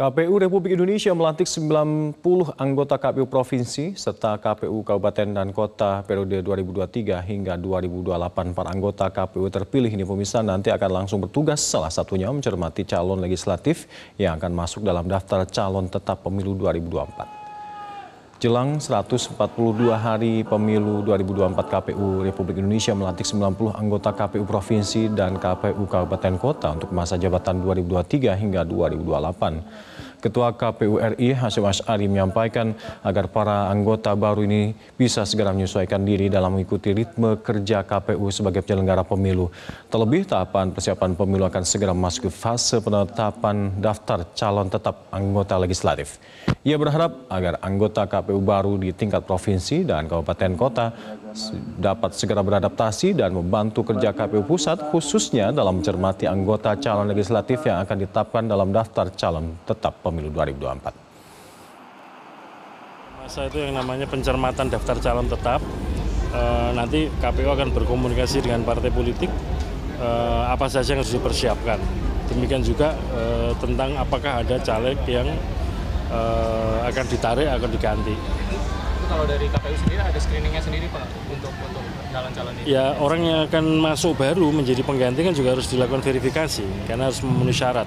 KPU Republik Indonesia melantik 90 anggota KPU Provinsi serta KPU Kabupaten dan Kota periode 2023 hingga 2028. Para anggota KPU terpilih ini pemirsa nanti akan langsung bertugas salah satunya mencermati calon legislatif yang akan masuk dalam daftar calon tetap pemilu 2024. Jelang 142 hari pemilu 2024 KPU Republik Indonesia melantik 90 anggota KPU Provinsi dan KPU Kabupaten Kota untuk masa jabatan 2023 hingga 2028. Ketua KPU RI Hasyim Ash'ari menyampaikan agar para anggota baru ini bisa segera menyesuaikan diri dalam mengikuti ritme kerja KPU sebagai penyelenggara pemilu. Terlebih tahapan persiapan pemilu akan segera masuk ke fase penetapan daftar calon tetap anggota legislatif. Ia berharap agar anggota KPU baru di tingkat provinsi dan kabupaten kota dapat segera beradaptasi dan membantu kerja KPU pusat khususnya dalam mencermati anggota calon legislatif yang akan ditetapkan dalam daftar calon tetap pemilu pemilu 2024. Masa itu yang namanya pencermatan daftar calon tetap. E, nanti KPU akan berkomunikasi dengan partai politik e, apa saja yang harus dipersiapkan. Demikian juga e, tentang apakah ada caleg yang e, akan ditarik atau diganti. Itu kalau dari KPU sendiri ada screeningnya sendiri pak untuk untuk calon-calon ini? Ya orang yang akan masuk baru menjadi pengganti kan juga harus dilakukan verifikasi karena harus memenuhi syarat.